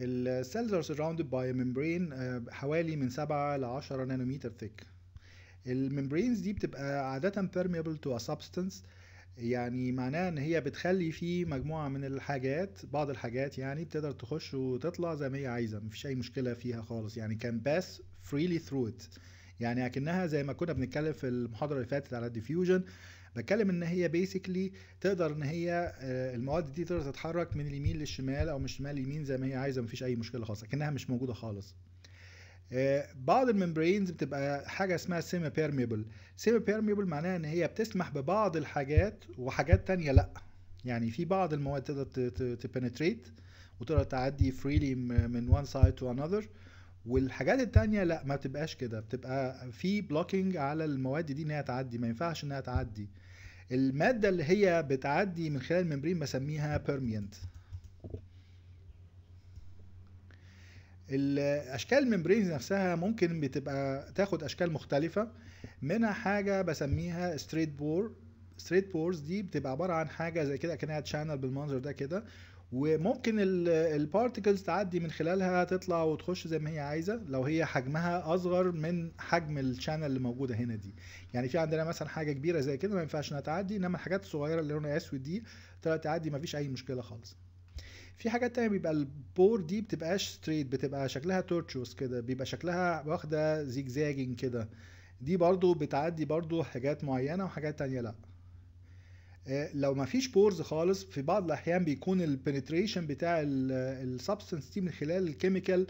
السيلز ار سراوندد باي ميمبرين حوالي من 7 ل 10 نانومتر ثيك الممبرينز دي بتبقى عادة permeable to a substance يعني معناها ان هي بتخلي فيه مجموعة من الحاجات بعض الحاجات يعني بتقدر تخش وتطلع زي ما هي عايزة مفيش اي مشكلة فيها خالص يعني can pass freely through it يعني اكنها زي ما كنا بنتكلم في المحاضرة اللي فاتت على الديفيوجن بتكلم ان هي بيسكلي تقدر ان هي آه، المواد دي تقدر تتحرك من اليمين للشمال او من الشمال لليمين زي ما هي عايزه مفيش اي مشكله خالص لكنها مش موجوده خالص آه، بعض الممبرينز بتبقى حاجه اسمها سيمي بيرميبل سيمي بيرميبل معناها ان هي بتسمح ببعض الحاجات وحاجات تانية لا يعني في بعض المواد تقدر تبنتريت وتقدر تعدي فريلي من وان سايد تو انذر والحاجات التانية لا ما بتبقاش كده بتبقى في بلوكينج على المواد دي انها تعدي ما ينفعش انها تعدي المادة اللي هي بتعدي من خلال الممبرين بسميها بيرميانت الاشكال الممبرينز نفسها ممكن بتبقى تاخد اشكال مختلفه منها حاجه بسميها ستريت بور ستريت بورز دي بتبقى عباره عن حاجه زي كده كانها تشانل بالمنظر ده كده وممكن البارتيكلز تعدي من خلالها تطلع وتخش زي ما هي عايزه لو هي حجمها اصغر من حجم الشانل اللي موجوده هنا دي يعني في عندنا مثلا حاجه كبيره زي كده ما ينفعش انها تعدي انما الحاجات الصغيره اللي لونها اسود دي تقدر تعدي ما فيش اي مشكله خالص في حاجات تانية بيبقى البور دي بتبقاش ستريت بتبقى شكلها تورتشوس كده بيبقى شكلها واخده زيجزاجين كده دي برضو بتعدي برضو حاجات معينه وحاجات تانية لا آه، لو ما فيش بورز خالص في بعض الاحيان بيكون البنتريشن بتاع السبستنس آه، دي من خلال الكيميكال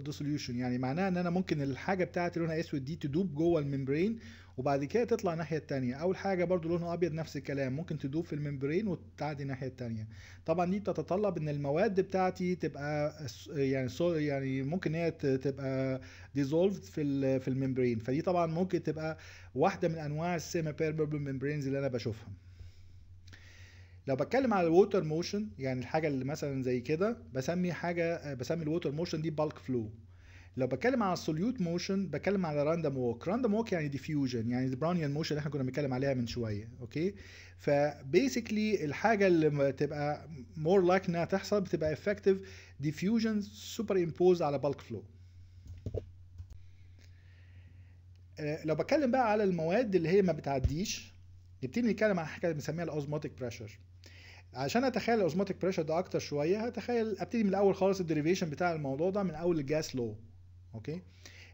ديسوليوشن آه، يعني معناها ان انا ممكن الحاجه بتاعتي لونها اسود دي تدوب جوه الممبرين وبعد كده تطلع الناحيه الثانيه اول حاجه برضو لونها ابيض نفس الكلام ممكن تدوب في الممبرين وتعدي الناحيه الثانيه طبعا دي بتتطلب ان المواد بتاعتي تبقى يعني يعني ممكن هي تبقى ديزولفد في في الممبرين فدي طبعا ممكن تبقى واحده من انواع السيمي بيربل ممبرينز اللي انا بشوفها لو بتكلم على الووتر موشن يعني الحاجه اللي مثلا زي كده بسمي حاجه بسمي الووتر موشن دي بالك فلو لو بتكلم على السوليوت موشن بتكلم على راندوم ووك راندوم ووك يعني ديفيوجن يعني البراونيان موشن اللي احنا كنا بنتكلم عليها من شويه اوكي فبيسكلي الحاجه اللي بتبقى مور لايك انها تحصل بتبقى افكتيف ديفيوجن سوبر امبوز على بالك آه، فلو لو بتكلم بقى على المواد اللي هي ما بتعديش نبتدي نتكلم عن حاجه بنسميها الاوزموتيك بريشر عشان اتخيل الاوزماتيك بريشر ده اكتر شويه هتخيل ابتدي من الاول خالص الديريفيشن بتاع الموضوع ده من اول الجاس لو اوكي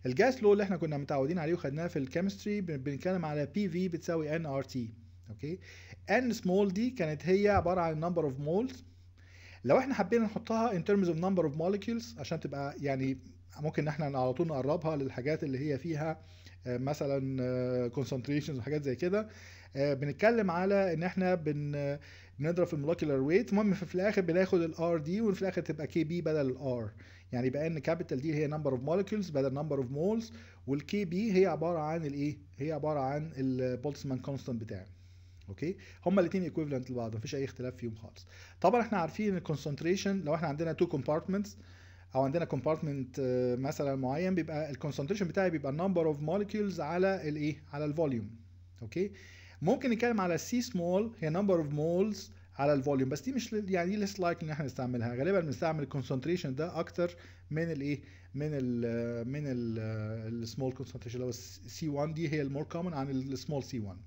الجاس لو اللي احنا كنا متعودين عليه وخدناه في الكيمستري بنتكلم على بي في بتساوي ان ار تي اوكي ان سمول دي كانت هي عباره عن نمبر اوف مولز لو احنا حبينا نحطها ان ترمز اوف نمبر اوف مولكيولز عشان تبقى يعني ممكن ان احنا على طول نقربها للحاجات اللي هي فيها آه، مثلا كونسنتريشنز آه، وحاجات زي كده آه، بنتكلم على ان احنا بن بنضرب في المولكيولار ويت المهم في الاخر بناخد الار دي وفي الاخر تبقى كي بي بدل الار يعني بقى ان كابيتال دي هي نمبر اوف مولكيولز بدل نمبر اوف مولز والكي بي هي عباره عن الايه هي عباره عن البولتسمان كونستانت بتاعي اوكي هما الاثنين ايكويفالنت لبعض مفيش اي اختلاف فيهم خالص طبعا احنا عارفين ان الكونسنتريشن لو احنا عندنا تو كومبارتمنتس او عندنا كومبارتمنت آه، مثلا معين بيبقى الكونسنتريشن بتاعي بيبقى نمبر اوف مولكيولز على الايه على الفوليوم اوكي ممكن نتكلم على سي سمول هي نمبر اوف مولز على الفوليوم بس دي مش يعني دي ليس لايك ان احنا نستعملها غالبا بنستعمل الكونسنتريشن ده اكتر من الايه من الـ آه، من السمول كونسنتريشن اللي هو سي 1 دي هي المور كومن عن السمول سي 1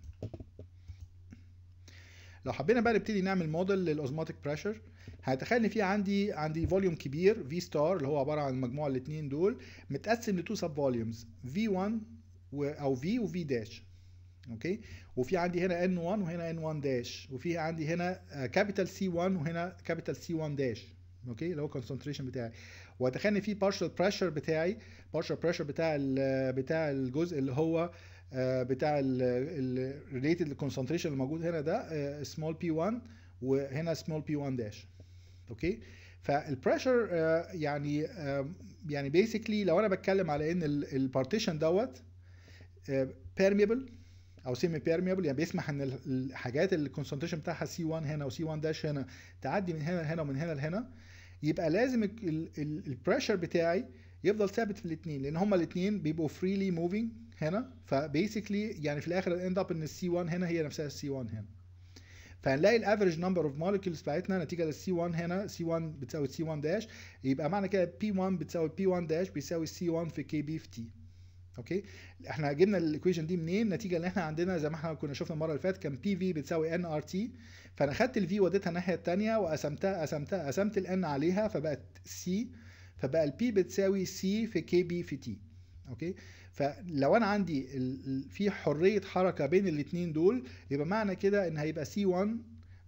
لو حبينا بقى نبتدي نعمل موديل للاوزماتيك بريشر هتخيل ان في عندي عندي فوليوم كبير في ستار اللي هو عباره عن مجموع الاثنين دول متقسم لتو سب فوليومز في 1 او في وفي داش اوكي وفي عندي هنا ان 1 وهنا ان 1 داش وفي عندي هنا كابيتال سي 1 وهنا كابيتال سي 1 داش اوكي اللي هو الكونسنتريشن بتاعي واتخيل ان في بارشال بريشر بتاعي بارشال بريشر بتاع بتاع الجزء اللي هو آه، بتاع الريليتد اللي موجود هنا ده سمول بي 1 وهنا سمول بي 1 داش اوكي فالبريشر يعني يعني بيسكلي لو انا بتكلم على ان البارتيشن دوت بيرميبل آه، او سيمي بيرميبل يعني بيسمح ان الحاجات الكونسنتريشن بتاعها سي 1 هنا وسي 1 داش هنا تعدي من هنا لهنا ومن هنا لهنا يبقى لازم البريشر بتاعي يفضل ثابت في الاثنين لان هما الاثنين بيبقوا فريلي موفينج هنا فبيسكلي يعني في الاخر اند اب ان السي 1 هنا هي نفسها السي 1 هنا فهنلاقي الافريج نمبر اوف مولكيولز بتاعتنا نتيجه للسي 1 هنا سي 1 بتساوي سي 1 داش يبقى معنى كده بي 1 بتساوي بي 1 داش بيساوي سي 1 في كي بي في تي اوكي احنا جبنا الايكويشن دي منين نتيجه ان احنا عندنا زي ما احنا كنا شفنا المره اللي فاتت كان بي في بتساوي ان ار تي فانا خدت الفي وديتها الناحيه الثانيه وقسمتها قسمتها قسمت الان عليها فبقت سي فبقى البي بتساوي سي في كي بي في تي اوكي فلو انا عندي في حريه حركه بين الاثنين دول يبقى معنى كده ان هيبقى سي 1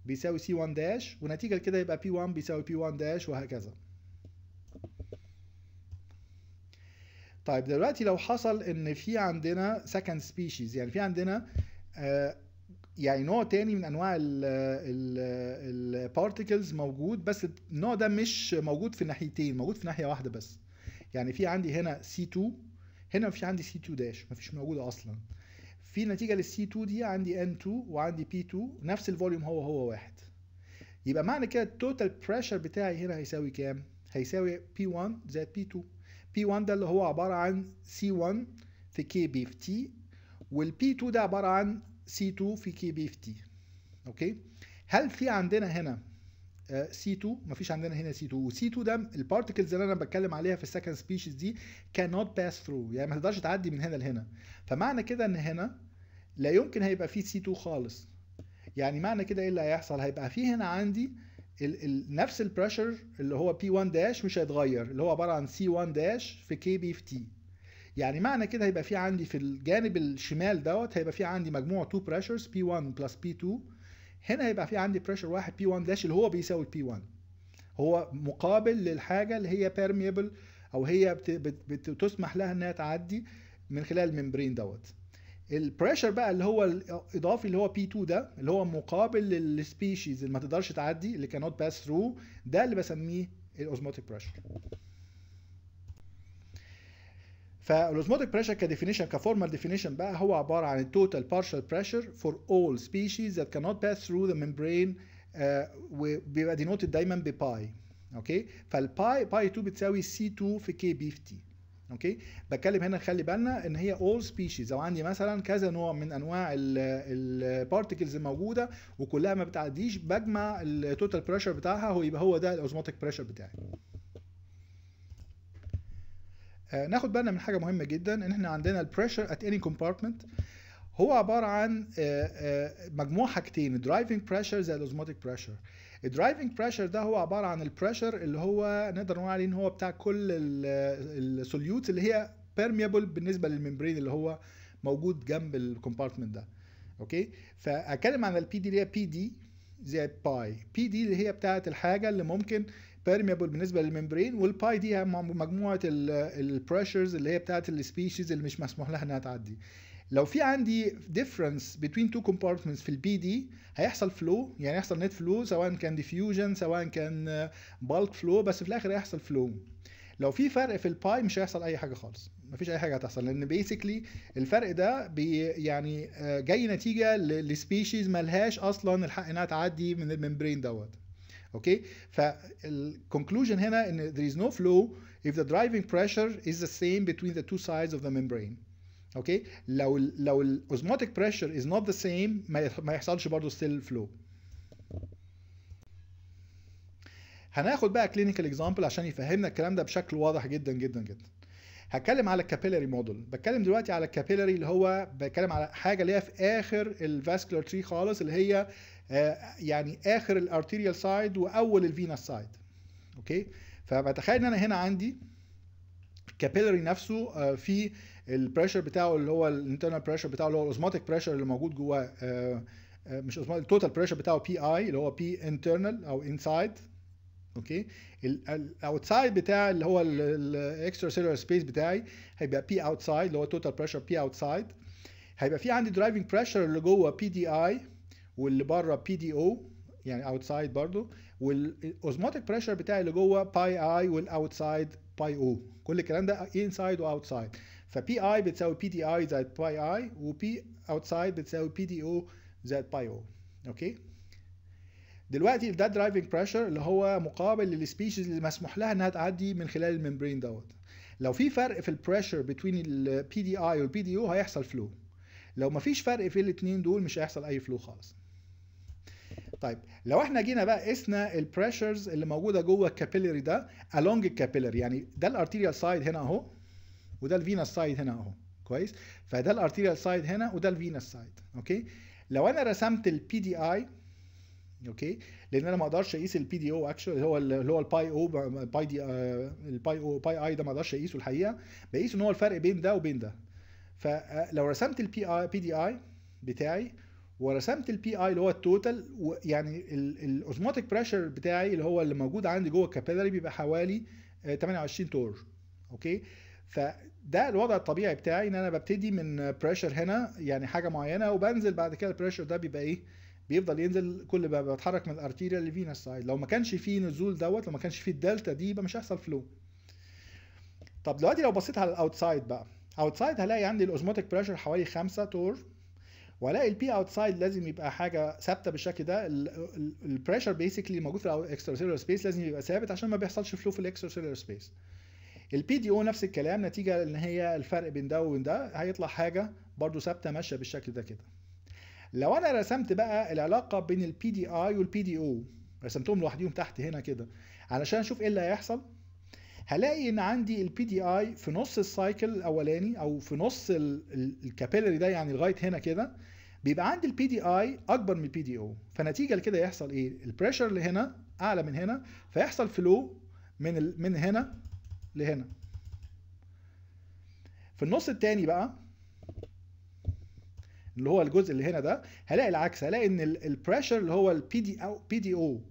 بيساوي سي 1 داش ونتيجه لكده يبقى بي 1 بيساوي بي 1 داش وهكذا طيب دلوقتي لو حصل ان في عندنا سكند سبيشيز يعني في عندنا آه، يعني نوع تاني من انواع البارتيكلز موجود بس النوع ده مش موجود في ناحيتين موجود في ناحيه واحده بس يعني في عندي هنا سي 2 هنا في عندي سي 2 داش مفيش موجوده اصلا في نتيجه للسي 2 دي عندي ان 2 وعندي بي 2 نفس الفوليوم هو هو واحد يبقى معنى كده التوتال بريشر بتاعي هنا هيساوي كام هيساوي بي 1 زائد بي 2 بي 1 ده اللي هو عباره عن سي 1 في كي بي في تي والبي 2 ده عباره عن سي 2 في كي بي في تي اوكي هل في عندنا هنا سي آه، 2 مفيش عندنا هنا سي 2 وسي 2 ده البارتكلز اللي انا بتكلم عليها في السكند سبيشيز دي cannot pass through يعني ما تقدرش تعدي من هنا لهنا فمعنى كده ان هنا لا يمكن هيبقى في سي 2 خالص يعني معنى كده ايه اللي هيحصل هيبقى في هنا عندي الـ الـ نفس البريشر اللي هو بي 1 داش مش هيتغير اللي هو عباره عن سي 1 داش في كي بي في تي يعني معنى كده هيبقى في عندي في الجانب الشمال دوت هيبقى في عندي مجموع 2 بريشرز بي 1 بلس بي 2 هنا هيبقى في عندي بريشر واحد بي 1 داش اللي هو بيساوي بي 1 هو مقابل للحاجه اللي هي بيرميبل او هي بتسمح لها انها تعدي من خلال الممبرين دوت البريشر بقى اللي هو الاضافي اللي هو بي 2 ده اللي هو مقابل للسبيشيز اللي ما تقدرش تعدي اللي كانوت باس ثرو ده اللي بسميه الاوزموتيك بريشر فالاوزموتيك بريشر كديفينيشن كفورمال ديفينيشن بقى هو عباره عن التوتال بارشال بريشر فور اول سبيشيز ذات كانوت باس ثرو ذا ميمبرين وبيبقى دينوتد دايما بباي اوكي فالباي باي 2 بتساوي سي 2 في كي بي في تي اوكي بتكلم هنا خلي بالنا ان هي اول سبيشيز لو عندي مثلا كذا نوع من انواع البارتكلز الموجوده وكلها ما بتعديش بجمع التوتال بريشر بتاعها هو يبقى هو ده الاوزماتيك بريشر بتاعي آه، ناخد بالنا من حاجه مهمه جدا ان احنا عندنا البريشر ات اني كومبارتمنت هو عباره عن آه، آه، مجموع حاجتين الدرايفنج بريشر زي الاوزموتيك بريشر الدرايفنج بريشر ده هو عباره عن البريشر اللي هو نقدر نقول عليه ان هو بتاع كل السوليوت اللي هي بيرميبل بالنسبه للممبرين اللي هو موجود جنب الكومبارتمنت ده اوكي فاتكلم عن البي دي اللي هي بي دي زي باي بي دي اللي هي بتاعه الحاجه اللي ممكن بيرميبل بالنسبه للممبرين والباي دي مجموعه البريشرز اللي هي بتاعه السبيشيز اللي مش مسموح لها انها تعدي لو في عندي ديفرنس بين تو كومبارتمنتس في البي دي هيحصل فلو يعني هيحصل نت فلو سواء كان ديفيوجن سواء كان بالك فلو بس في الاخر هيحصل فلو لو في فرق في الباي مش هيحصل اي حاجه خالص مفيش اي حاجه هتحصل لان بيسكلي الفرق ده بي يعني آه، جاي نتيجه لسبيشيز ملهاش اصلا الحق انها تعدي من الممبرين دوت اوكي فالكونكلوجن هنا ان there is no flow if the driving pressure is the same between the two sides of the membrane اوكي لو ال لو الاوزموتيك بريشر is not the same ما يحصلش برضه still flow هناخد بقى كلينيكال اكزامبل عشان يفهمنا الكلام ده بشكل واضح جدا جدا جدا هتكلم على الكابيلاري موديل بتكلم دلوقتي على الكابيلاري اللي هو بتكلم على حاجه اللي هي في اخر الفاسكولار تري خالص اللي هي آه، يعني اخر الارتيريال سايد واول الفينس سايد اوكي فبتخيل ان انا هنا عندي الكابيلري نفسه آه، في البريشر بتاعه اللي هو الانترنال بريشر بتاعه اللي هو الاوزماتيك بريشر اللي موجود جواه آه، مش اوزماتيك التوتال بريشر بتاعه بي اي اللي هو بي انترنال او انسايد اوكي الاوتسايد بتاع اللي هو الاكسترا سيلولار سبيس بتاعي هيبقى بي اوتسايد اللي هو توتال بريشر بي اوتسايد هيبقى في عندي درايفنج بريشر اللي جوه بي دي اي واللي بره بي دي او يعني اوتسايد برضو والاوزموتيك بريشر بتاع اللي جوه باي اي والاوتسايد باي او كل الكلام ده انسايد واوتسايد فبي اي بتساوي بي دي اي زائد باي اي وبي اوتسايد بتساوي بي دي او زائد باي او اوكي دلوقتي ده درايفنج بريشر اللي هو مقابل للسبيشيز اللي مسموح لها انها تعدي من خلال الممبرين دوت لو في فرق في البريشر بين البي دي اي والبي دي او هيحصل فلو لو مفيش فرق في الاثنين دول مش هيحصل اي فلو خالص طيب لو احنا جينا بقى قسنا البريشرز اللي موجوده جوه الكابيلري ده along الكابيلري يعني ده الارتيريال سايد هنا اهو وده الفينس سايد هنا اهو كويس فده الارتيريال سايد هنا وده الفينس سايد اوكي لو انا رسمت البي دي اي اوكي لان انا ما اقدرش اقيس البي دي او اكشوال هو اللي هو الباي او باي دي الباي او باي اي ده ما اقدرش اقيسه الحقيقه بقيس ان هو الفرق بين ده وبين ده فلو آه، رسمت البي اي بي دي اي بتاعي ورسمت البي اي اللي هو التوتال يعني الاوزموتيك بريشر بتاعي اللي هو اللي موجود عندي جوه الكابيلاري بيبقى حوالي 28 آه، تور اوكي فده الوضع الطبيعي بتاعي ان انا ببتدي من بريشر هنا يعني حاجه معينه وبنزل بعد كده البريشر ده بيبقى ايه بيفضل ينزل كل ما بتحرك من الارتيريا للفينس سايد لو ما كانش فيه نزول دوت لو ما كانش فيه الدلتا دي يبقى مش هيحصل فلو طب دلوقتي لو بصيت على الاوتسايد بقى اوتسايد هلاقي عندي الاوزموتيك بريشر حوالي 5 تور والاقي البي اوتسايد لازم يبقى حاجه ثابته بالشكل ده البريشر بيسكلي موجود في الاكسترا الاكستراسيلولر سبيس لازم يبقى ثابت عشان ما بيحصلش فلو في الاكسترا الاكستراسيلولر سبيس البي دي او نفس الكلام نتيجه ان هي الفرق بين ده وبين ده هيطلع حاجه برضو ثابته ماشيه بالشكل ده كده لو انا رسمت بقى العلاقه بين البي دي اي والبي دي او رسمتهم لوحديهم تحت هنا كده علشان اشوف ايه اللي هيحصل هلاقي ان عندي البي دي اي في نص السايكل الاولاني او في نص الكابيلري ده يعني لغايه هنا كده بيبقى عندي البي دي اي اكبر من البي دي او فنتيجه لكده يحصل ايه البريشر اللي هنا اعلى من هنا فيحصل فلو من ال... من هنا لهنا في النص التاني بقى اللي هو الجزء اللي هنا ده هلاقي العكس هلاقي ان البريشر اللي هو البي دي او بي دي او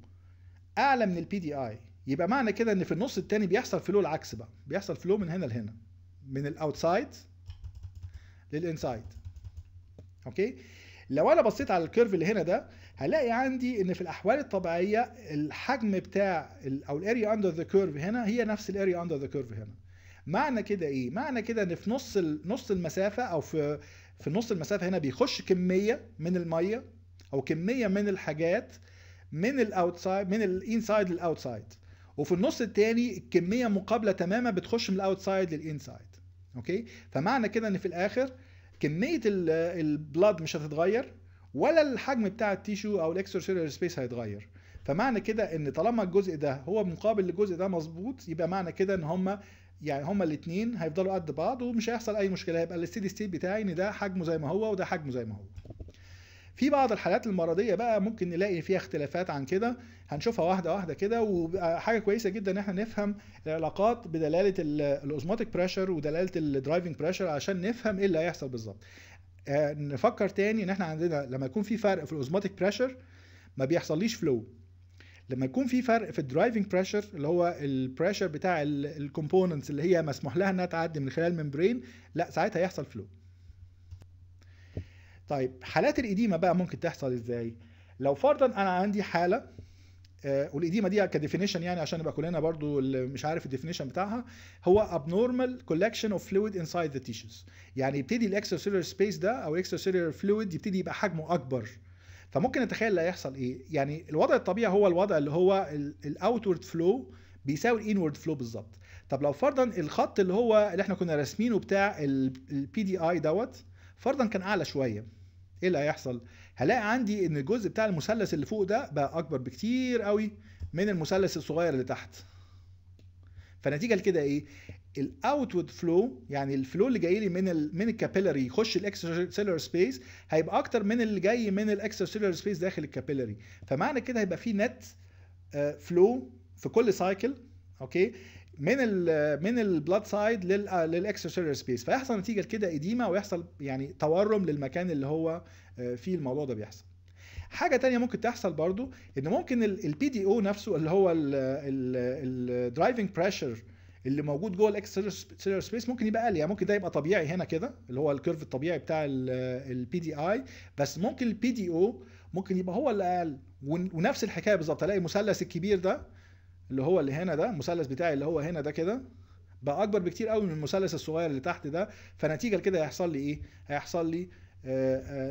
اعلى من البي دي اي يبقى معنى كده ان في النص التاني بيحصل فلو العكس بقى بيحصل فلو من هنا لهنا من الاوتسايد للانسايد اوكي لو انا بصيت على الكيرف اللي هنا ده هلاقي عندي ان في الاحوال الطبيعيه الحجم بتاع او الاريا اندر ذا كيرف هنا هي نفس الاريا اندر ذا كيرف هنا معنى كده ايه معنى كده ان في نص نص المسافه او في في نص المسافه هنا بيخش كميه من الميه او كميه من الحاجات من الاوتسايد من الانسايد للاوتسايد وفي النص الثاني الكميه مقابله تماما بتخش من الاوتسايد للانسايد اوكي فمعنى كده ان في الاخر كميه البلاد مش هتتغير ولا الحجم بتاع التيشو او الاكسترا سيلولار سبيس هيتغير فمعنى كده ان طالما الجزء ده هو مقابل للجزء ده مظبوط يبقى معنى كده ان هما يعني هما الاثنين هيفضلوا قد بعض ومش هيحصل اي مشكله هيبقى الستيدي ستيت بتاعي ان ده حجمه زي ما هو وده حجمه زي ما هو في بعض الحالات المرضيه بقى ممكن نلاقي فيها اختلافات عن كده هنشوفها واحده واحده كده وحاجه كويسه جدا ان احنا نفهم العلاقات بدلاله الاوزماتيك بريشر ودلاله الدرايفنج بريشر عشان نفهم ايه اللي هيحصل بالظبط آه، نفكر تاني ان احنا عندنا لما يكون في فرق في الاوزماتيك بريشر ما بيحصليش فلو لما يكون في فرق في الدرايفنج بريشر اللي هو البريشر بتاع الكومبوننتس اللي هي مسموح لها انها تعدي من خلال الممبرين لا ساعتها يحصل فلو طيب حالات الإديمة بقى ممكن تحصل إزاي؟ لو فرضا أنا عندي حالة آه، والإديمة دي كديفينيشن يعني عشان نبقى كلنا برضو اللي مش عارف الديفينيشن بتاعها هو abnormal collection of fluid inside the tissues يعني يبتدي الاكسترسيلولر سبيس ده أو الاكسترسيلولر فلويد يبتدي يبقى حجمه أكبر فممكن نتخيل اللي هيحصل ايه يعني الوضع الطبيعي هو الوضع اللي هو الاوتورد فلو بيساوي الانورد فلو بالظبط طب لو فرضا الخط اللي هو اللي احنا كنا راسمينه بتاع البي دي اي دوت فرضا كان اعلى شويه ايه اللي هيحصل هلاقي عندي ان الجزء بتاع المثلث اللي فوق ده بقى اكبر بكتير قوي من المثلث الصغير اللي تحت فنتيجه لكده ايه الاوتوت فلو يعني الفلو اللي جاي لي من من الكابيلاري يخش الاكسترا سيلر سبيس هيبقى اكتر من اللي جاي من الاكسترا سيلر سبيس داخل الكابيلاري فمعنى كده هيبقى في نت فلو آه، في كل سايكل اوكي من الـ من البلاد سايد للاكسترسيلر سبيس فيحصل نتيجه كده اديمه ويحصل يعني تورم للمكان اللي هو آه، فيه الموضوع ده بيحصل حاجة تانية ممكن تحصل برضو ان ممكن البي دي او نفسه اللي هو الدرايفنج بريشر اللي موجود جوه الاكسترسيلر سبيس ممكن يبقى اقل يعني ممكن ده يبقى طبيعي هنا كده اللي هو الكيرف الطبيعي بتاع البي دي اي بس ممكن البي دي او ممكن يبقى هو اللي اقل ونفس الحكايه بالظبط الاقي المثلث الكبير ده اللي هو اللي هنا ده المثلث بتاعي اللي هو هنا ده كده بقى اكبر بكتير قوي من المثلث الصغير اللي تحت ده فنتيجه لكده هيحصل لي ايه هيحصل لي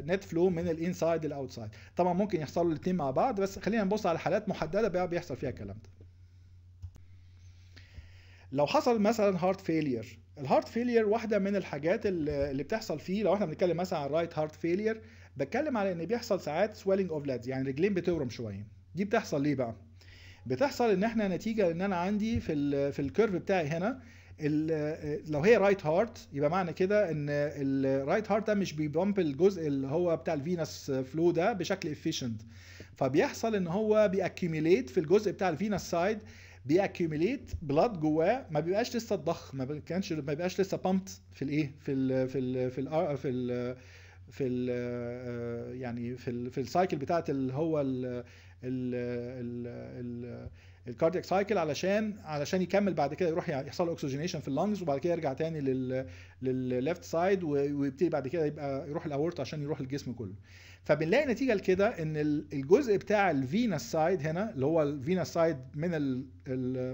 نت آه، فلو آه، من الانسايد للاوتسايد طبعا ممكن يحصلوا الاثنين مع بعض بس خلينا نبص على حالات محدده بقى بيحصل فيها الكلام ده لو حصل مثلا هارت فيلير الهارت فيلير واحده من الحاجات اللي بتحصل فيه لو احنا بنتكلم مثلا عن رايت هارت فيلير بتكلم على ان بيحصل ساعات سويلنج اوف لادز يعني رجلين بتورم شويه دي بتحصل ليه بقى بتحصل ان احنا نتيجه ان انا عندي في الـ في الكيرف بتاعي هنا لو هي رايت هارت يبقى معنى كده ان الرايت هارت ده مش بيبامب الجزء اللي هو بتاع الفينس فلو ده بشكل افيشنت فبيحصل ان هو بيأكيميليت في الجزء بتاع الفينس سايد بيأكيميليت بلاد جواه ما بيبقاش لسه الضخ ما كانش ما بيبقاش لسه بامبت في الايه في الـ في الـ في الـ آه، في الـ في الـ آه، يعني في الـ في السايكل بتاعت اللي هو الكاردياك سايكل علشان علشان يكمل بعد كده يروح يعني يحصل له اكسجينيشن في اللنجز وبعد كده يرجع تاني لل للليفت سايد ويبتدي بعد كده يبقى يروح الاورت عشان يروح الجسم كله فبنلاقي نتيجه لكده ان الجزء بتاع الفينس سايد هنا اللي هو الفينس سايد من الـ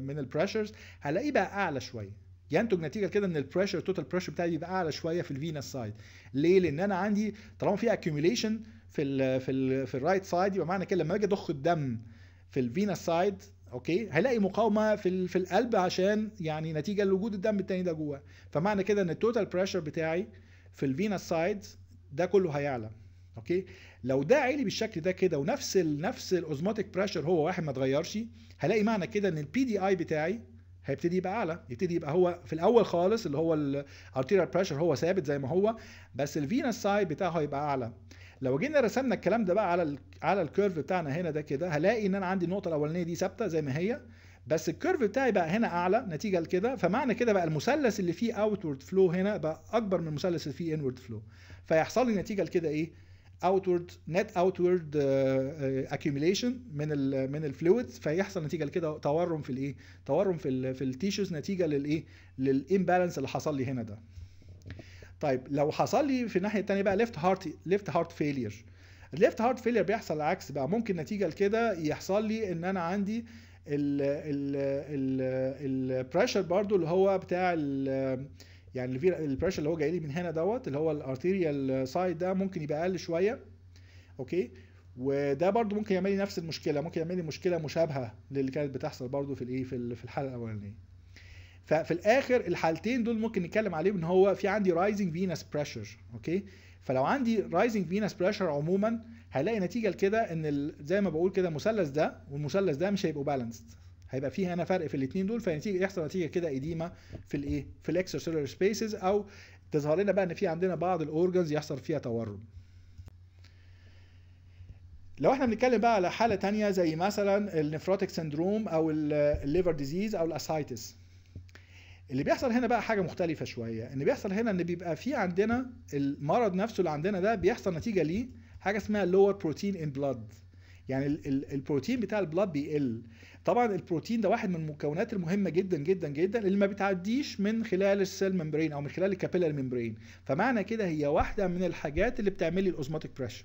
من البريشرز هلاقيه بقى اعلى شويه ينتج نتيجه كده ان البريشر توتال بريشر بتاعي بيبقى اعلى شويه في الفينس سايد ليه لان انا عندي طالما في اكيوميليشن في الـ في الـ في الرايت سايد يبقى معنى كده لما اجي اضخ الدم في الفينا سايد اوكي هيلاقي مقاومه في في القلب عشان يعني نتيجه لوجود الدم التاني ده جوه فمعنى كده ان التوتال بريشر بتاعي في الفينا سايد ده كله هيعلى اوكي لو ده عالي بالشكل ده كده ونفس الـ نفس الاوزماتيك بريشر هو واحد ما اتغيرش هلاقي معنى كده ان البي دي اي بتاعي هيبتدي يبقى اعلى يبتدي يبقى هو في الاول خالص اللي هو الارتيريال بريشر هو ثابت زي ما هو بس الفينس سايد بتاعه هيبقى اعلى لو جينا رسمنا الكلام ده بقى على الـ على الكيرف بتاعنا هنا ده كده هلاقي ان انا عندي النقطه الاولانيه دي ثابته زي ما هي بس الكيرف بتاعي بقى هنا اعلى نتيجه لكده فمعنى كده بقى المثلث اللي فيه اوتورد فلو هنا بقى اكبر من المثلث اللي فيه انورد فلو فيحصل لي نتيجه لكده ايه اوتورد نت اوتورد اكيوميليشن من الـ من الفلويدز فيحصل نتيجه لكده تورم في الايه تورم في الـ في التيشوز نتيجه للايه للامبالانس اللي حصل لي هنا ده طيب لو حصل لي في الناحيه الثانيه بقى ليفت هارت ليفت هارت فيلير الليفت هارت فيلير بيحصل العكس بقى ممكن نتيجه لكده يحصل لي ان انا عندي البريشر برضو اللي هو بتاع ال يعني البريشر اللي هو جاي لي من هنا دوت اللي هو الارتيريال سايد ده ممكن يبقى اقل شويه اوكي وده برضو ممكن يعمل لي نفس المشكله ممكن يعمل لي مشكله مشابهه للي كانت بتحصل برضو في الايه في الحلقه الاولانيه ففي الاخر الحالتين دول ممكن نتكلم عليهم ان هو في عندي رايزنج فينس بريشر اوكي فلو عندي رايزنج فينس بريشر عموما هلاقي نتيجه لكده ان زي ما بقول كده المثلث ده والمثلث ده مش هيبقوا بالانسد هيبقى فيه هنا فرق في الاثنين دول فنتيجه يحصل نتيجه كده قديمة في الايه في الاكسترسيلولر سبيسز او تظهر لنا بقى ان في عندنا بعض الاورجنز يحصل فيها تورم لو احنا بنتكلم بقى على حاله تانية زي مثلا النفروتيك سندروم او الليفر ديزيز او الاسايتس اللي بيحصل هنا بقى حاجه مختلفه شويه ان بيحصل هنا ان بيبقى في عندنا المرض نفسه اللي عندنا ده بيحصل نتيجه ليه حاجه اسمها lower بروتين ان بلاد يعني البروتين بتاع البلاد بيقل طبعا البروتين ده واحد من المكونات المهمه جدا جدا جدا اللي ما بتعديش من خلال السيل ممبرين او من خلال الكابيلاري ممبرين فمعنى كده هي واحده من الحاجات اللي بتعمل لي الاوزماتيك بريشر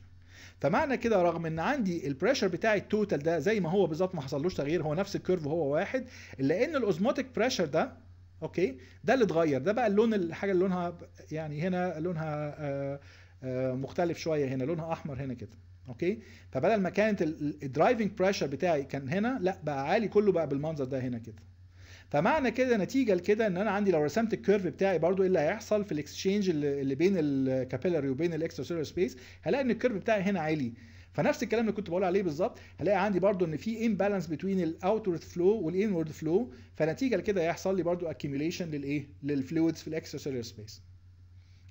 فمعنى كده رغم ان عندي البريشر بتاعي التوتال ده زي ما هو بالظبط ما حصلوش تغيير هو نفس الكيرف هو واحد الا ان الاوزماتيك بريشر ده اوكي ده اللي اتغير ده بقى اللون الحاجه اللي لونها يعني هنا لونها آه، آه، مختلف شويه هنا لونها احمر هنا كده اوكي فبدل ما كانت الدرايفنج بريشر بتاعي كان هنا لا بقى عالي كله بقى بالمنظر ده هنا كده فمعنى كده نتيجه لكده ان انا عندي لو رسمت الكيرف بتاعي برضو ايه اللي هيحصل في الاكسشينج اللي بين الكابيلاري وبين الاكسترا سيلر سبيس هلاقي ان الكيرف بتاعي هنا عالي فنفس الكلام اللي كنت بقول عليه بالظبط هلاقي عندي برضو ان في امبالانس بين الاوتر فلو والانورد فلو فنتيجه لكده هيحصل لي برضو اكيميليشن للايه للفلويدز في الاكستراسيلولر سبيس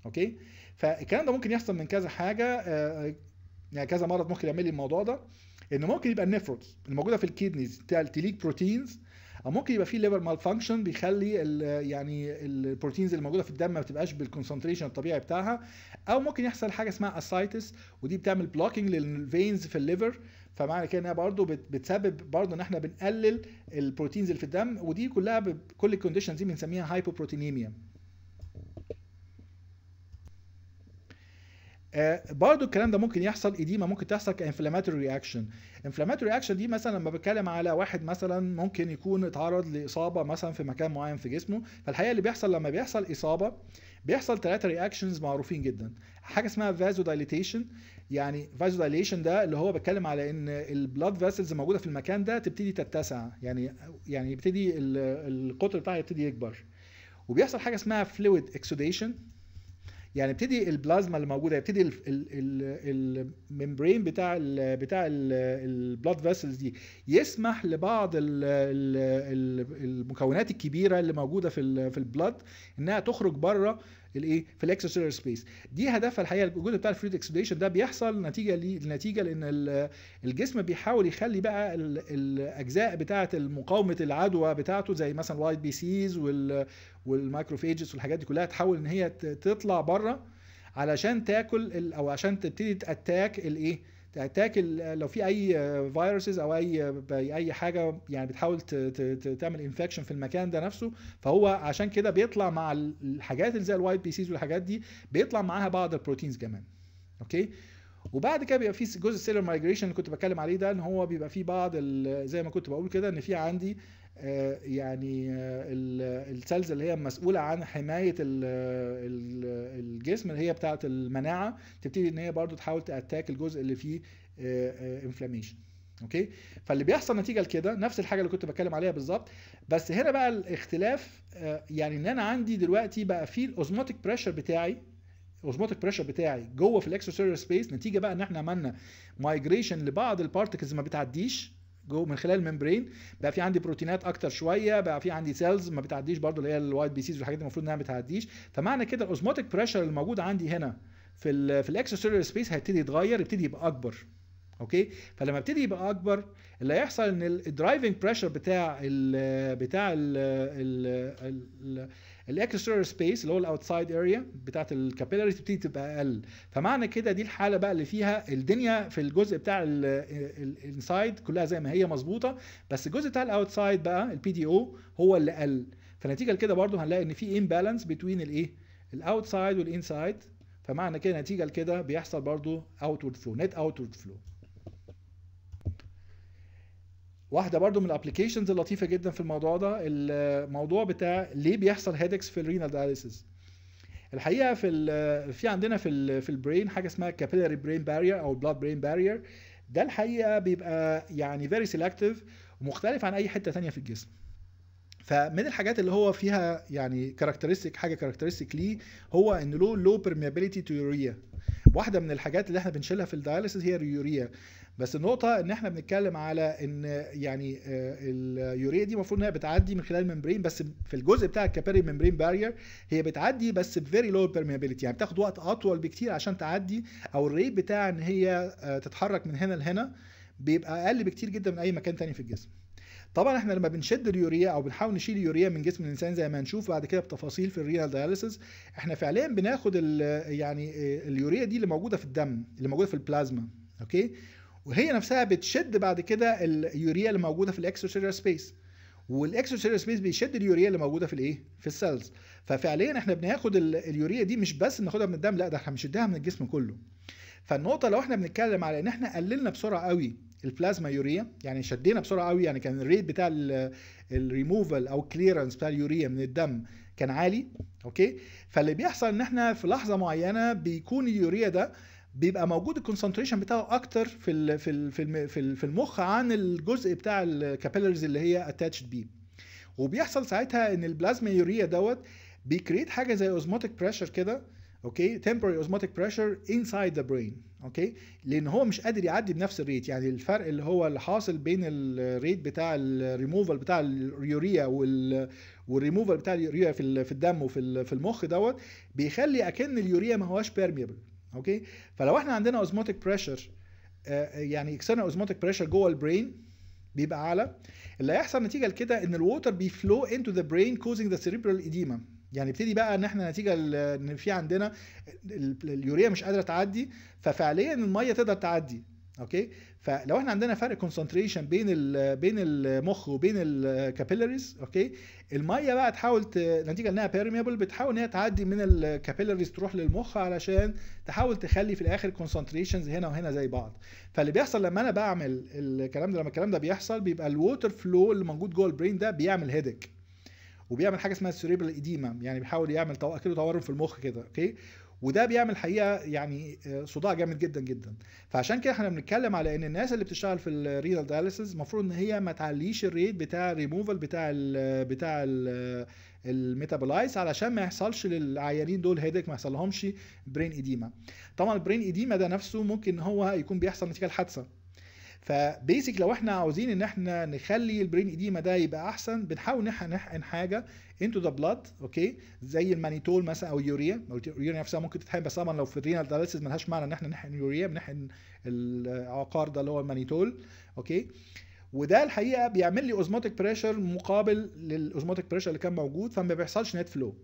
اوكي فالكلام ده ممكن يحصل من كذا حاجه آه، يعني كذا مرض ممكن يعمل لي الموضوع ده ان ممكن يبقى النفرونز الموجوده في الكيدنيز تليك بروتينز او ممكن يبقى في ليفر مال فانكشن بيخلي الـ يعني البروتينز اللي موجوده في الدم ما بتبقاش بالكونسنتريشن الطبيعي بتاعها او ممكن يحصل حاجه اسمها اسايتس ودي بتعمل بلوكينج للفينز في الليفر فمعنى كده انها برضه بتسبب برضه ان احنا بنقلل البروتينز اللي في الدم ودي كلها بكل الكونديشنز دي بنسميها هايبوبروتينيميا آه، برضو الكلام ده ممكن يحصل اديما ممكن تحصل كانفلاماتوري رياكشن انفلاماتوري رياكشن دي مثلا لما بتكلم على واحد مثلا ممكن يكون اتعرض لاصابه مثلا في مكان معين في جسمه فالحقيقه اللي بيحصل لما بيحصل اصابه بيحصل ثلاثه رياكشنز معروفين جدا حاجه اسمها فازو دايليتيشن يعني فازو دايليشن ده اللي هو بتكلم على ان البلاد فاسلز موجوده في المكان ده تبتدي تتسع يعني يعني يبتدي القطر بتاعها يبتدي يكبر وبيحصل حاجه اسمها فلويد اكسوديشن يعني ابتدي البلازما اللي موجوده يبتدي الممبرين بتاع ال بتاع البلاد فيسلز دي يسمح لبعض الـ الـ المكونات الكبيره اللي موجوده في في البلاد انها تخرج بره الايه في الاكسترا سبيس دي هدفها الحقيقه الجزء بتاع الفلويد اكسبليشن ده بيحصل نتيجه لنتيجه لان الجسم بيحاول يخلي بقى الاجزاء بتاعه مقاومه العدوى بتاعته زي مثلا وايت بي سيز والمايكروفيجز والحاجات دي كلها تحاول ان هي تطلع بره علشان تاكل او عشان تبتدي تاتاك الايه تاكل لو في اي فيروسز او اي اي حاجه يعني بتحاول تعمل انفكشن في المكان ده نفسه فهو عشان كده بيطلع مع الحاجات اللي زي الوايت بي سيز والحاجات دي بيطلع معاها بعض البروتينز كمان اوكي وبعد كده بيبقى في جزء السيلر مايجريشن اللي كنت بتكلم عليه ده ان هو بيبقى فيه بعض زي ما كنت بقول كده ان في عندي آه، يعني آه، السيلز اللي هي مسؤوله عن حمايه الجسم اللي هي بتاعه المناعه تبتدي ان هي برضو تحاول تاتاك الجزء اللي فيه انفلاميشن آه، اوكي فاللي بيحصل نتيجه لكده نفس الحاجه اللي كنت بتكلم عليها بالظبط بس هنا بقى الاختلاف يعني ان انا عندي دلوقتي بقى في الاوزموتيك بريشر بتاعي الاوزموتيك بريشر بتاعي جوه في الاكسترسيلر سبيس نتيجه بقى ان احنا عملنا مايجريشن لبعض البارتكلز ما بتعديش جو من خلال الممبرين بقى في عندي بروتينات اكتر شويه بقى في عندي سيلز ما بتعديش برضو اللي هي الوايت بي سيز والحاجات دي المفروض انها ما بتعديش فمعنى كده الاوزموتيك بريشر الموجود عندي هنا في الـ في الاكسترا سبيس هيبتدي يتغير يبتدي يبقى اكبر اوكي فلما ابتدي يبقى اكبر اللي هيحصل ان الدرايفنج بريشر بتاع الـ بتاع ال الاكسترا سبيس اللي هو الاوتسايد اريا بتاعت الكابيلاري تبتدي تبقى اقل فمعنى كده دي الحاله بقى اللي فيها الدنيا في الجزء بتاع الانسايد كلها زي ما هي مظبوطه بس الجزء بتاع الاوتسايد بقى البي دي او هو اللي قل فنتيجه لكده برضو هنلاقي ان في امبالانس بتوين الايه الاوتسايد والانسايد فمعنى كده نتيجه لكده بيحصل برضو اوتورد فلو نت اوتورد فلو واحده برضو من الابلكيشنز اللطيفه جدا في الموضوع ده الموضوع بتاع ليه بيحصل هيدكس في الرينال داليسيس الحقيقه في في عندنا في في البرين حاجه اسمها كابيلاري برين بارير او بلاد برين بارير ده الحقيقه بيبقى يعني فيري سيلكتيف ومختلف عن اي حته تانية في الجسم فمن الحاجات اللي هو فيها يعني كاركترستيك حاجه كاركترستيك ليه هو ان له لو بيرميابيليتي تو يوريا واحده من الحاجات اللي احنا بنشيلها في الدياليسيس هي اليوريا بس النقطه ان احنا بنتكلم على ان يعني آه، اليوريا دي المفروض انها بتعدي من خلال الممبرين بس في الجزء بتاع الكابيري ممبرين بارير هي بتعدي بس بفيري لو بيرميابيلتي يعني بتاخد وقت اطول بكتير عشان تعدي او الريت بتاع ان هي آه، تتحرك من هنا لهنا بيبقى اقل بكتير جدا من اي مكان تاني في الجسم طبعا احنا لما بنشد اليوريا او بنحاول نشيل اليوريا من جسم الانسان زي ما هنشوف بعد كده بتفاصيل في الرينال داياليسيس احنا فعليا بناخد يعني آه، اليوريا دي اللي موجوده في الدم اللي موجوده في البلازما اوكي وهي نفسها بتشد بعد كده اليوريا اللي موجوده في الاكسترا سبيس والاكسترا سبيس بيشد اليوريا اللي موجوده في الايه في السيلز ففعليا احنا بناخد اليوريا دي مش بس بناخدها من الدم لا ده احنا بنشدها من الجسم كله فالنقطه لو احنا بنتكلم على ان احنا قللنا بسرعه قوي البلازما يوريا يعني شدينا بسرعه قوي يعني كان الريت بتاع الريموفال او كليرنس بتاع اليوريا من الدم كان عالي اوكي فاللي بيحصل ان احنا في لحظه معينه بيكون اليوريا ده بيبقى موجود الكونسنتريشن بتاعه اكتر في الـ في الـ في, الـ في, الـ في المخ عن الجزء بتاع الكابيلرز اللي هي اتاتشد بيه وبيحصل ساعتها ان البلازما يوريا دوت بيكريت حاجه زي اوزموتيك بريشر كده اوكي temporary osmotic pressure inside the brain اوكي لان هو مش قادر يعدي بنفس الريت يعني الفرق اللي هو اللي حاصل بين الريت بتاع الريموفال بتاع اليوريا وال والريموفال بتاع اليوريا في في الدم وفي في المخ دوت بيخلي اكن اليوريا ما هواش بيرميبل اوكي فلو احنا عندنا اوزموتيك آه، بريشر آه، يعني اكسترنال اوزموتيك بريشر جوه البرين بيبقى اعلى اللي هيحصل نتيجه لكده ان الووتر بيفلو انتو ذا برين كوزنج ذا سيريبرال ايديما يعني ابتدي بقى ان احنا نتيجه ان في عندنا اليوريا مش قادره تعدي ففعليا الميه تقدر تعدي اوكي فلو احنا عندنا فرق كونسنتريشن بين الـ بين المخ وبين الكابيلاريز اوكي الميه بقى تحاول نتيجه انها بيرميبل بتحاول ان هي تعدي من الكابيلاريز تروح للمخ علشان تحاول تخلي في الاخر كونسنتريشنز هنا وهنا زي بعض فاللي بيحصل لما انا بعمل الكلام ده لما الكلام ده بيحصل بيبقى الووتر فلو اللي موجود جوه البرين ده بيعمل هيدك وبيعمل حاجه اسمها السريبرال ايديما يعني بيحاول يعمل طو... كده تورم في المخ كده اوكي وده بيعمل حقيقه يعني آه، صداع جامد جدا جدا فعشان كده احنا بنتكلم على ان الناس اللي بتشتغل في الرينال داليسز المفروض ان هي ما تعليش الريت بتاع الريموفال بتاع الـ بتاع ال الميتابولايز علشان ما يحصلش للعيانين دول هيدك ما يحصلهمش برين ايديما طبعا البرين ايديما ده نفسه ممكن هو يكون بيحصل نتيجه الحادثه فبيسك لو احنا عاوزين ان احنا نخلي البرين ايديما ده يبقى احسن بنحاول ان احنا نحقن حاجه انتو ذا بلاد اوكي زي المانيتول مثلا او اليوريا اليوريا نفسها ممكن تتحقن بس طبعا لو في الرينال دايليسيس ملهاش معنى ان احنا نحقن يوريا بنحقن العقار ده اللي هو المانيتول اوكي وده الحقيقه بيعمل لي اوزموتيك بريشر مقابل للاوزموتيك بريشر اللي كان موجود فما بيحصلش نت فلو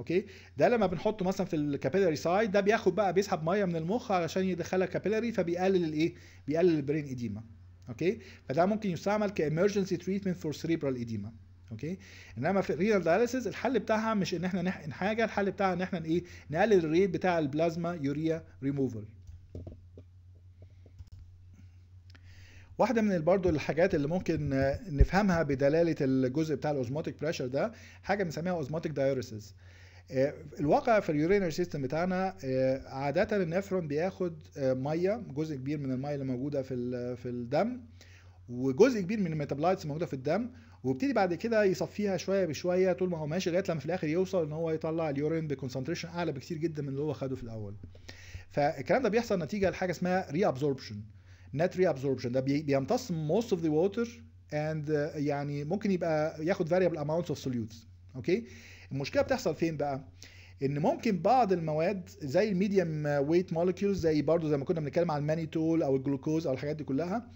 اوكي ده لما بنحطه مثلا في الكابيلاري سايد ده بياخد بقى بيسحب ميه من المخ علشان يدخلها كابيلاري فبيقلل الايه بيقلل البرين ايديما اوكي فده ممكن يستعمل كامرجنسي تريتمنت فور سريبرال ايديما اوكي انما في الرينال داياليسيس الحل بتاعها مش ان احنا نحقن حاجه الحل بتاعها ان احنا ايه نقلل الريت بتاع البلازما يوريا ريموفال واحدة من برضو الحاجات اللي ممكن نفهمها بدلالة الجزء بتاع الاوزموتيك بريشر ده حاجة بنسميها اوزموتيك دايوريسيس آه، الواقع في اليورينري سيستم بتاعنا آه، عاده النفرون بياخد آه، ميه جزء كبير من الميه اللي موجوده في في الدم وجزء كبير من الميتابلايتس موجوده في الدم وابتدي بعد كده يصفيها شويه بشويه طول ما هو ماشي لغايه لما في الاخر يوصل ان هو يطلع اليورين بكونسنتريشن اعلى بكتير جدا من اللي هو خده في الاول فالكلام ده بيحصل نتيجه لحاجه اسمها ري ابزوربشن نت ري ابزوربشن ده بيمتص موست اوف ذا ووتر اند يعني ممكن يبقى ياخد فاريبل اماونتس اوف سوليوتس اوكي المشكله بتحصل فين بقى ان ممكن بعض المواد زي الميديم ويت مولكيولز زي برضو زي ما كنا بنتكلم عن المانيتول او الجلوكوز او الحاجات دي كلها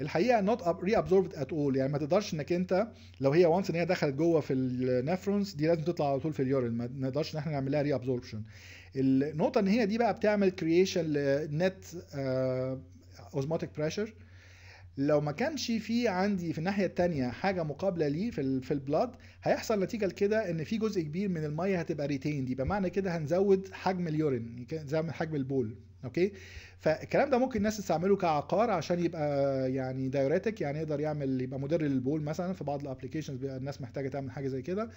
الحقيقه نوت ري ابزورفد ات اول يعني ما تقدرش انك انت لو هي وانس ان هي دخلت جوه في النفرونز دي لازم تطلع على طول في اليورين ما نقدرش ان احنا لها ري ابزوربشن النقطه ان هي دي بقى بتعمل كرييشن لنت اوزموتيك بريشر لو ما كانش في عندي في الناحيه الثانيه حاجه مقابله ليه في في البلاد هيحصل نتيجه لكده ان في جزء كبير من الميه هتبقى ريتيند يبقى معنى كده هنزود حجم اليورين يعني زي حجم البول اوكي فالكلام ده ممكن الناس تستعمله كعقار عشان يبقى يعني دايريتك يعني يقدر يعمل يبقى مدر للبول مثلا في بعض الابلكيشنز بيبقى الناس محتاجه تعمل حاجه زي كده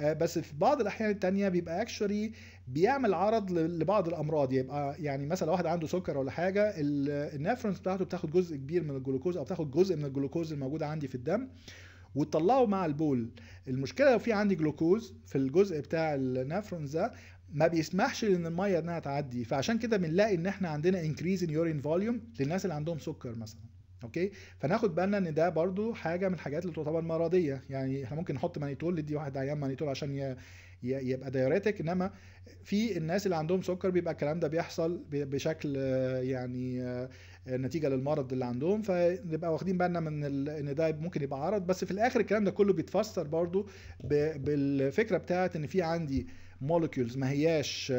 آه، بس في بعض الاحيان التانية بيبقى اكشولي بيعمل عرض لبعض الامراض يبقى يعني مثلا واحد عنده سكر ولا حاجه النفرنس بتاعته بتاخد جزء كبير من الجلوكوز او بتاخد جزء من الجلوكوز الموجود عندي في الدم وتطلعه مع البول المشكله لو في عندي جلوكوز في الجزء بتاع النافرونز ده ما بيسمحش ان الميه انها تعدي فعشان كده بنلاقي ان احنا عندنا انكريز ان يورين فوليوم للناس اللي عندهم سكر مثلا اوكي فناخد بالنا ان ده برضو حاجه من الحاجات اللي تعتبر مرضيه يعني احنا ممكن نحط مانيتول ندي واحد عيان مانيتول عشان يبقى دايريتك انما في الناس اللي عندهم سكر بيبقى الكلام ده بيحصل بشكل يعني آه، نتيجه للمرض اللي عندهم فنبقى واخدين بالنا من ال... ان ده ممكن يبقى عرض بس في الاخر الكلام ده كله بيتفسر برضو ب... بالفكره بتاعت ان في عندي مولكيولز ما هياش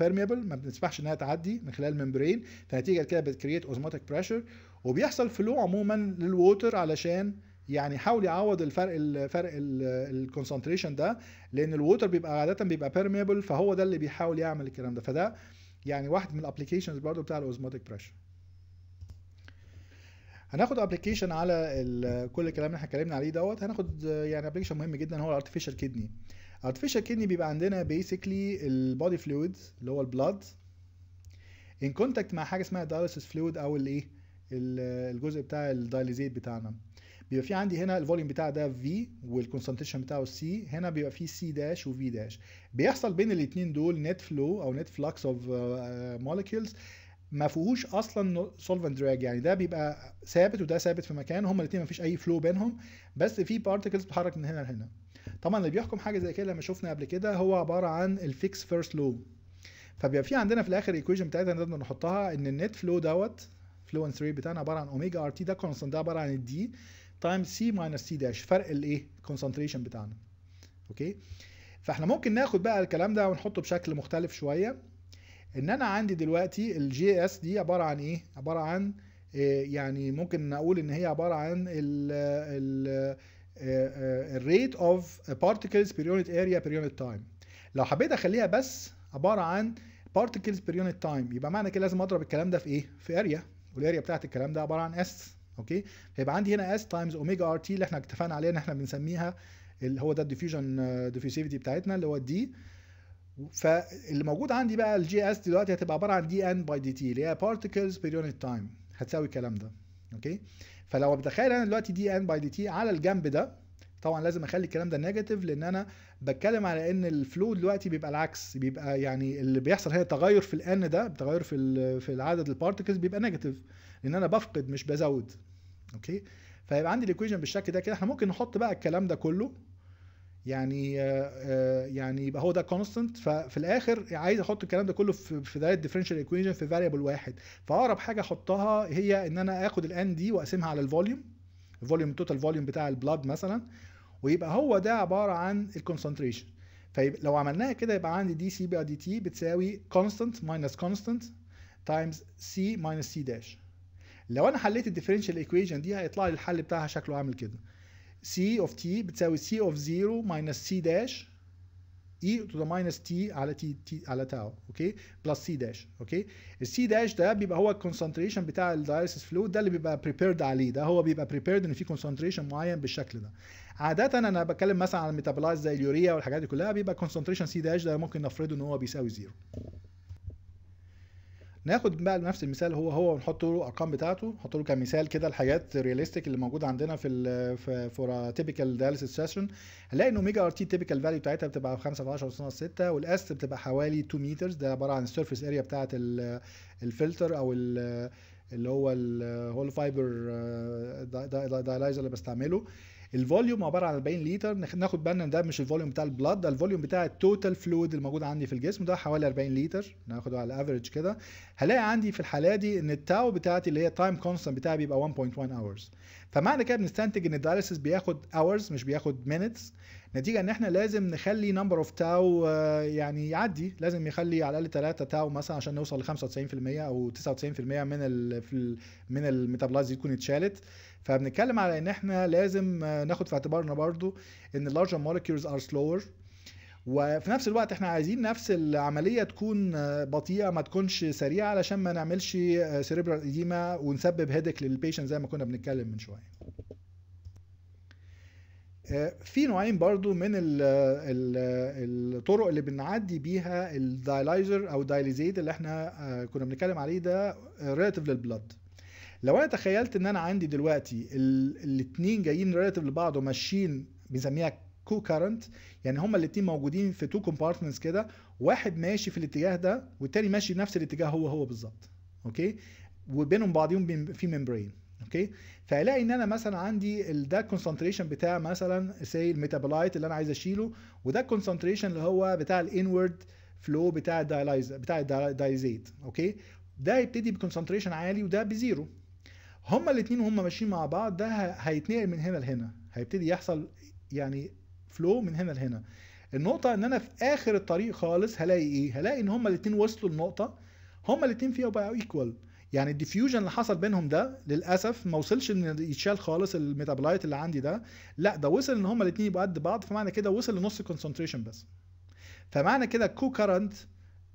بيرميبل آه، ما بتسمحش انها تعدي من خلال الممبرين فنتيجه كده بتكريت اوزماتيك بريشر وبيحصل فلو عموما للووتر علشان يعني يحاول يعوض الفرق فرق الكونسنتريشن ده لان الووتر بيبقى عاده بيبقى بيرميبل فهو ده اللي بيحاول يعمل الكلام ده فده يعني واحد من الابلكيشنز برضو بتاع الاوزماتيك بريشر هناخد ابلكيشن على كل الكلام اللي احنا اتكلمنا عليه دوت هناخد يعني ابلكيشن مهم جدا هو الارتفيشال كدني artificial kidney بيبقى عندنا basically ال body fluids اللي هو ال blood in contact مع حاجه اسمها dialysis fluid او الايه الجزء بتاع الدايليزيت بتاعنا بيبقى في عندي هنا الفوليوم بتاع ده في والكونسنتريشن بتاعه سي هنا بيبقى في سي داش وفي داش بيحصل بين الاثنين دول نت فلو او نت فلكس اوف مولكيولز ما فيهوش اصلا سولفنت دراج يعني ده بيبقى ثابت وده ثابت في مكان هما الاثنين ما فيش اي فلو بينهم بس في بارتكلز بتتحرك من هنا لهنا طبعا اللي بيحكم حاجه زي كده لما شفنا قبل كده هو عباره عن الفيكس فيرست لو فبيبقى في عندنا في الاخر الايكويشن بتاعتنا نقدر نحطها ان النت فلو دوت فلو ان 3 بتاعنا عباره عن اوميجا ار تي ده كونستنت ده عباره عن الدي تايم سي ماينس سي داش فرق الايه الكونسنتريشن بتاعنا اوكي فاحنا ممكن ناخد بقى الكلام ده ونحطه بشكل مختلف شويه ان انا عندي دلوقتي الجي اس دي عباره عن ايه عباره عن إيه يعني ممكن نقول ان هي عباره عن ال ال الريت اوف بارتكلز بير يونت اريا بير يونت تايم لو حبيت اخليها بس عباره عن بارتكلز بير يونت تايم يبقى معنى كده لازم اضرب الكلام ده في ايه في اريا والاريا بتاعت الكلام ده عباره عن اس اوكي فيبقى عندي هنا اس تايمز اوميجا ار تي اللي احنا اتفقنا عليها ان احنا بنسميها اللي هو ده الديفيوجن آه، ديفيوسيفيتي بتاعتنا اللي هو الدي فاللي موجود عندي بقى الجي اس دلوقتي هتبقى عباره عن دي ان باي دي تي اللي هي بارتكلز بير يونت تايم هتساوي الكلام ده اوكي فلو بتخيل انا دلوقتي دي ان باي دي تي على الجنب ده طبعا لازم اخلي الكلام ده نيجاتيف لان انا بتكلم على ان الفلو دلوقتي بيبقى العكس بيبقى يعني اللي بيحصل هنا تغير في الان ده تغير في في العدد البارتكلز بيبقى نيجاتيف لان انا بفقد مش بزود اوكي فيبقى عندي الايكويشن بالشكل ده كده احنا ممكن نحط بقى الكلام ده كله يعني آه، يعني يبقى هو ده كونستنت ففي الاخر عايز احط الكلام ده كله في دايره ديفرنشال ايكويشن في فاريبل واحد فاقرب حاجه احطها هي ان انا اخد الان دي واقسمها على الفوليوم الفوليوم توتال فوليوم بتاع البلاد مثلا ويبقى هو ده عباره عن الكونسنتريشن فلو عملناها كده يبقى عندي دي سي بقى دي تي بتساوي كونستنت ماينس كونستنت تايمز سي ماينس سي داش لو انا حليت الديفرنشال ايكويشن دي هيطلع لي الحل بتاعها شكله عامل كده c of t بتساوي c of 0 minus c داش e to the minus t على t, t على tau اوكي بلس c داش اوكي ال c داش ده بيبقى هو الكونسنتريشن بتاع الدايليسيس فلو ده اللي بيبقى بريبيرد عليه ده هو بيبقى بريبيرد ان في كونسنتريشن معين بالشكل ده عاده انا بتكلم مثلا عن الميتابلايز زي اليوريا والحاجات دي كلها بيبقى كونسنتريشن c داش ده ممكن نفرضه ان هو بيساوي زيرو ناخد بقى نفس المثال هو هو ونحط له الارقام بتاعته نحط له كمثال كده الحاجات رياليستيك اللي موجوده عندنا في في فور تيبيكال دايليسيس سيشن هنلاقي ان اوميجا ار تي تيبيكال فاليو بتاعتها بتبقى 5 في 10 وسنه 6 والاس بتبقى حوالي 2 متر ده عباره عن السيرفيس اريا بتاعه الفلتر او اللي هو الهول فايبر دايلايزر اللي بستعمله الفوليوم عباره عن 40 لتر ناخد بالنا ان ده مش الفوليوم بتاع البلد ده الفوليوم بتاع التوتال فلويد الموجود عندي في الجسم ده حوالي 40 لتر ناخده على الافريج كده هلاقي عندي في الحاله دي ان التاو بتاعتي اللي هي تايم كونستنت بتاعي بيبقى 1.1 اورز فمعنى كده بنستنتج ان الدايليسيس بياخد اورز مش بياخد مينتس نتيجه ان احنا لازم نخلي نمبر اوف تاو يعني يعدي لازم يخلي على الاقل 3 تاو مثلا عشان نوصل ل 95% او 99% من الـ من الميتابلايز يكون اتشالت فبنتكلم على ان احنا لازم آه، ناخد في اعتبارنا برضو ان اللارجر مولكيولز ار سلور وفي نفس الوقت احنا عايزين نفس العمليه تكون آه، بطيئه ما تكونش سريعه علشان ما نعملش سيريبرال آه، ايديما ونسبب هيدك للبيشنت زي ما كنا بنتكلم من شويه آه، في نوعين برضو من الطرق اللي بنعدي بيها الدايلايزر او دايليزيد اللي احنا آه، كنا بنتكلم عليه ده ريلاتيف آه، للبلد لو انا تخيلت ان انا عندي دلوقتي الاثنين جايين ريلاتيف لبعض وماشيين بنسميها كو كارنت يعني هما الاثنين موجودين في تو كومبارتمنتس كده واحد ماشي في الاتجاه ده والتاني ماشي نفس الاتجاه هو هو بالظبط اوكي وبينهم بعضهم في ممبرين اوكي فهلاقي ان انا مثلا عندي ده الكونسنتريشن بتاع مثلا سي الميتابولايت اللي انا عايز اشيله وده الكونسنتريشن اللي هو بتاع الانورد فلو بتاع الدايلايز بتاع الدايزيت اوكي ده هيبتدي بكونسنتريشن عالي وده بزيرو هما الاثنين وهما ماشيين مع بعض ده هيتنقل من هنا لهنا هيبتدي يحصل يعني فلو من هنا لهنا النقطة ان انا في اخر الطريق خالص هلاقي ايه هلاقي ان هما الاثنين وصلوا لنقطة هما الاثنين فيها بقى ايكوال يعني الديفيوجن اللي حصل بينهم ده للاسف ما وصلش ان يتشال خالص الميتابلايت اللي عندي ده لا ده وصل ان هما الاثنين يبقوا قد بعض فمعنى كده وصل لنص الكونسنتريشن بس فمعنى كده كو كارنت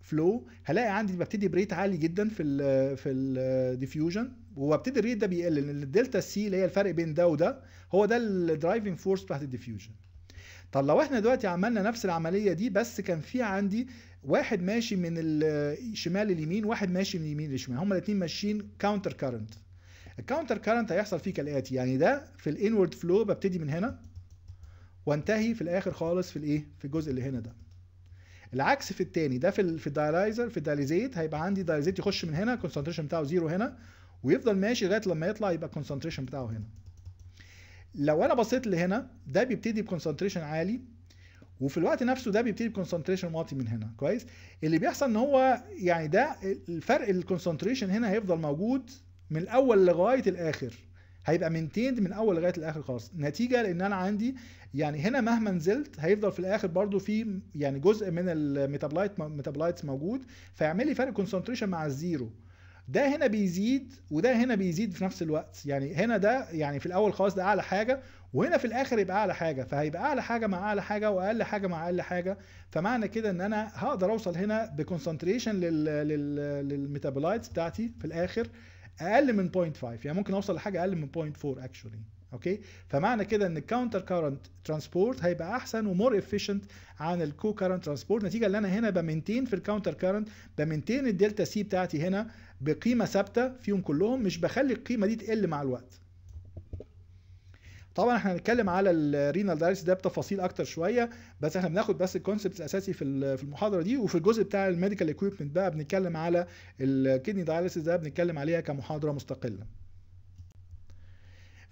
فلو هلاقي عندي ببتدي بريت عالي جدا في الـ في الديفيوجن وابتدي الريت ده بيقل لان الدلتا سي اللي هي الفرق بين ده وده هو ده الدرايفنج فورس بتاعت الديفيوجن طب لو احنا دلوقتي عملنا نفس العمليه دي بس كان في عندي واحد ماشي من الشمال اليمين واحد ماشي من اليمين للشمال هما الاثنين ماشيين كاونتر كارنت الكاونتر كارنت هيحصل فيه كالاتي يعني ده في الانورد فلو ببتدي من هنا وانتهي في الاخر خالص في الايه في الجزء اللي هنا ده العكس في الثاني ده في الـ في الدايلايزر في الدايليزيت هيبقى عندي دايليزيت يخش من هنا الكونسنتريشن بتاعه زيرو هنا ويفضل ماشي لغايه لما يطلع يبقى الكونسنتريشن بتاعه هنا لو انا بصيت لهنا ده بيبتدي بكونسنتريشن عالي وفي الوقت نفسه ده بيبتدي بكونسنتريشن واطي من هنا كويس اللي بيحصل ان هو يعني ده الفرق الكونسنتريشن هنا هيفضل موجود من الاول لغايه الاخر هيبقى منتيند من اول لغايه الاخر خالص نتيجه لان انا عندي يعني هنا مهما نزلت هيفضل في الاخر برضو في يعني جزء من الميتابلايت ميتابلايتس موجود فيعمل لي فرق كونسنتريشن مع الزيرو ده هنا بيزيد وده هنا بيزيد في نفس الوقت يعني هنا ده يعني في الاول خالص ده اعلى حاجه وهنا في الاخر يبقى اعلى حاجه فهيبقى اعلى حاجه مع اعلى حاجه واقل حاجه مع اقل حاجه فمعنى كده ان انا هقدر اوصل هنا بكونسنتريشن لل... لل... للميتابولايتس بتاعتي في الاخر اقل من 0.5 يعني ممكن اوصل لحاجه اقل من 0.4 اكشولي اوكي فمعنى كده ان الكاونتر كارنت ترانسبورت هيبقى احسن ومور افيشنت عن الكو كارنت ترانسبورت نتيجه ان انا هنا بمنتين في الكاونتر كارنت بمنتين الدلتا سي بتاعتي هنا بقيمة ثابتة فيهم كلهم مش بخلي القيمة دي تقل مع الوقت طبعا احنا هنتكلم على الرينال دايس ده بتفاصيل اكتر شويه بس احنا بناخد بس الكونسبت الاساسي في في المحاضره دي وفي الجزء بتاع الميديكال اكويبمنت بقى بنتكلم على الكدني دايس ده بنتكلم عليها كمحاضره مستقله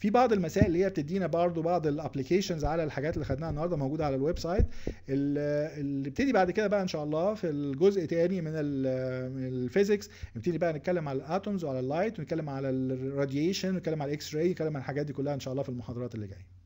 في بعض المسائل اللي هي بتدينا برضو بعض الابلكيشنز على الحاجات اللي خدناها النهارده موجوده على الويب سايت اللي ابتدي بعد كده بقى ان شاء الله في الجزء تاني من الفيزيكس نبتدي بقى نتكلم على الاتومز وعلى اللايت ونتكلم على الراديشن ونتكلم على الاكس راي ونتكلم على الحاجات دي كلها ان شاء الله في المحاضرات اللي جايه